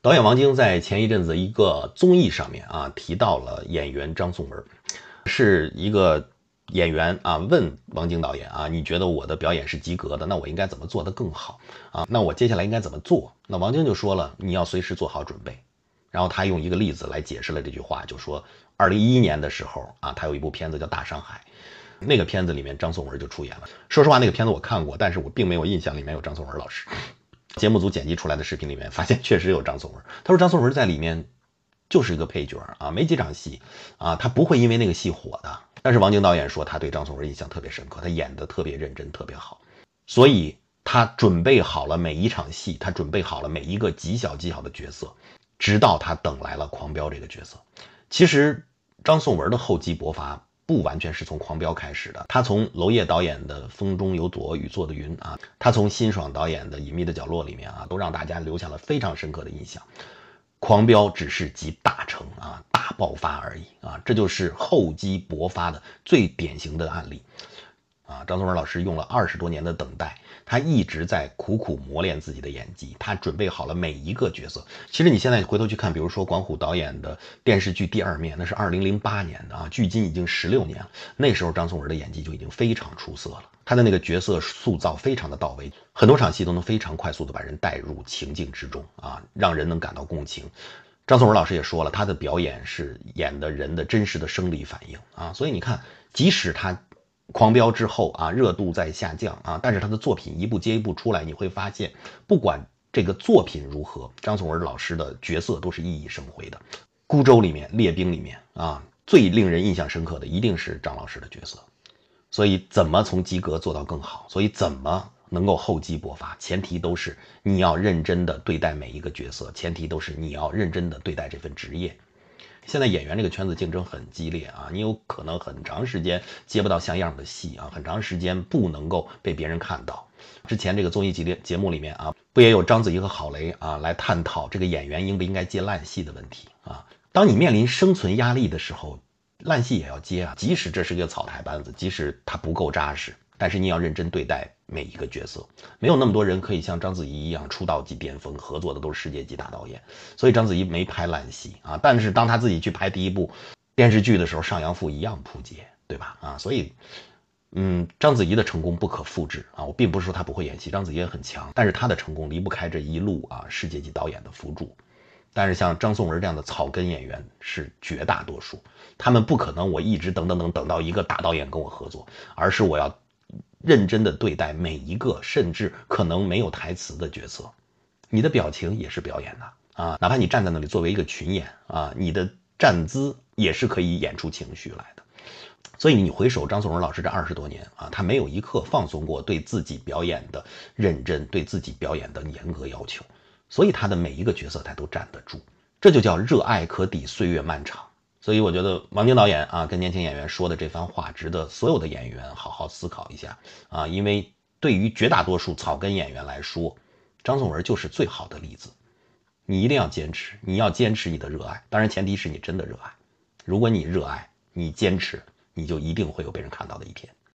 导演王晶在前一阵子一个综艺上面啊提到了演员张颂文，是一个演员啊问王晶导演啊，你觉得我的表演是及格的，那我应该怎么做得更好啊？那我接下来应该怎么做？那王晶就说了，你要随时做好准备。然后他用一个例子来解释了这句话，就说2011年的时候啊，他有一部片子叫《大上海》，那个片子里面张颂文就出演了。说实话，那个片子我看过，但是我并没有印象里面有张颂文老师。节目组剪辑出来的视频里面，发现确实有张颂文。他说张颂文在里面就是一个配角啊，没几场戏啊，他不会因为那个戏火的。但是王晶导演说他对张颂文印象特别深刻，他演的特别认真，特别好。所以他准备好了每一场戏，他准备好了每一个极小极小的角色，直到他等来了狂飙这个角色。其实张颂文的厚积薄发。不完全是从《狂飙》开始的，他从娄烨导演的《风中有朵雨做的云》啊，他从辛爽导演的《隐秘的角落》里面啊，都让大家留下了非常深刻的印象。《狂飙》只是集大成啊，大爆发而已啊，这就是厚积薄发的最典型的案例。啊，张颂文老师用了二十多年的等待，他一直在苦苦磨练自己的演技，他准备好了每一个角色。其实你现在回头去看，比如说管虎导演的电视剧《第二面》，那是二零零八年的啊，距今已经十六年了。那时候张颂文的演技就已经非常出色了，他的那个角色塑造非常的到位，很多场戏都能非常快速的把人带入情境之中啊，让人能感到共情。张颂文老师也说了，他的表演是演的人的真实的生理反应啊，所以你看，即使他。狂飙之后啊，热度在下降啊，但是他的作品一部接一部出来，你会发现，不管这个作品如何，张颂文老师的角色都是熠熠生辉的。孤舟里面、列兵里面啊，最令人印象深刻的一定是张老师的角色。所以，怎么从及格做到更好？所以，怎么能够厚积薄发？前提都是你要认真的对待每一个角色，前提都是你要认真的对待这份职业。现在演员这个圈子竞争很激烈啊，你有可能很长时间接不到像样的戏啊，很长时间不能够被别人看到。之前这个综艺节节目里面啊，不也有章子怡和郝蕾啊来探讨这个演员应不应该接烂戏的问题啊？当你面临生存压力的时候，烂戏也要接啊，即使这是个草台班子，即使它不够扎实。但是你要认真对待每一个角色，没有那么多人可以像章子怡一样出道即巅峰，合作的都是世界级大导演，所以章子怡没拍烂戏啊。但是当她自己去拍第一部电视剧的时候，《上阳赋一样扑街，对吧？啊，所以，嗯，章子怡的成功不可复制啊。我并不是说她不会演戏，章子怡也很强，但是她的成功离不开这一路啊世界级导演的辅助。但是像张颂文这样的草根演员是绝大多数，他们不可能我一直等等等等到一个大导演跟我合作，而是我要。认真的对待每一个，甚至可能没有台词的角色，你的表情也是表演的啊！哪怕你站在那里作为一个群演啊，你的站姿也是可以演出情绪来的。所以你回首张颂文老师这二十多年啊，他没有一刻放松过对自己表演的认真，对自己表演的严格要求。所以他的每一个角色他都站得住，这就叫热爱可抵岁月漫长。所以我觉得王晶导演啊，跟年轻演员说的这番话，值得所有的演员好好思考一下啊。因为对于绝大多数草根演员来说，张颂文就是最好的例子。你一定要坚持，你要坚持你的热爱。当然，前提是你真的热爱。如果你热爱，你坚持，你就一定会有被人看到的一天。